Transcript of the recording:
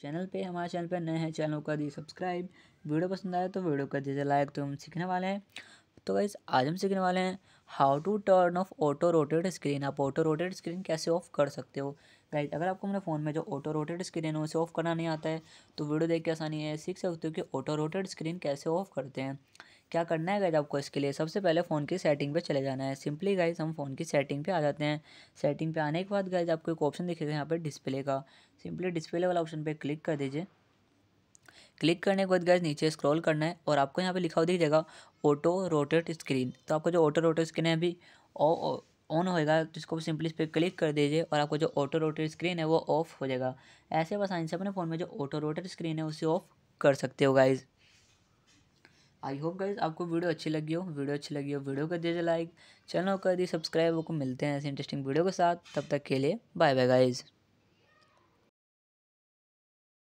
channel पे हमारे channel पे नए हैं चैनल कर दिए सब्सक्राइब वीडियो पसंद आए तो वीडियो कर दीजिए लाइक तो हम सीखने वाले हैं तो गाइज आज हम सीखने वाले हैं how to turn off auto rotated screen आप ऑटो रोटेड स्क्रीन कैसे ऑफ कर सकते हो गाइज अगर आपको मेरे फ़ोन में जो ऑटो रोटेड स्क्रीन है उसे ऑफ करना नहीं आता है तो वीडियो देख के आसानी है सीख सकते हो कि ऑटो रोटेड स्क्रीन कैसे ऑफ करते हैं क्या करना है गाइज आपको इसके लिए सबसे पहले फ़ोन की सेटिंग पे चले जाना है सिंपली गाइज हम फ़ोन की सेटिंग पे आ जाते हैं सेटिंग पे आने के बाद गाइज आपको एक ऑप्शन दिखेगा यहाँ पर डिस्प्ले का सिंपली डिस्प्ले वाला ऑप्शन पर क्लिक कर दीजिए क्लिक करने के बाद गैस नीचे स्क्रॉल करना है और आपको यहाँ पे लिखा हुआ दिख जाएगा ऑटो रोटेट स्क्रीन तो आपको जो ऑटो रोटेट स्क्रीन है अभी ऑन होएगा जिसको सिंपली इस पर क्लिक कर दीजिए और आपको जो ऑटो रोटेट स्क्रीन है वो ऑफ हो जाएगा ऐसे बस आइन से अपने फ़ोन में जो ऑटो रोटेट स्क्रीन है उसे ऑफ कर सकते हो गाइज़ आई होप गाइज आपको वीडियो अच्छी लगी हो वीडियो अच्छी लगी हो वीडियो कर दीजिए लाइक चैनल कर दी सब्सक्राइब को मिलते हैं ऐसे इंटरेस्टिंग वीडियो के साथ तब तक के लिए बाय बाय गाइज़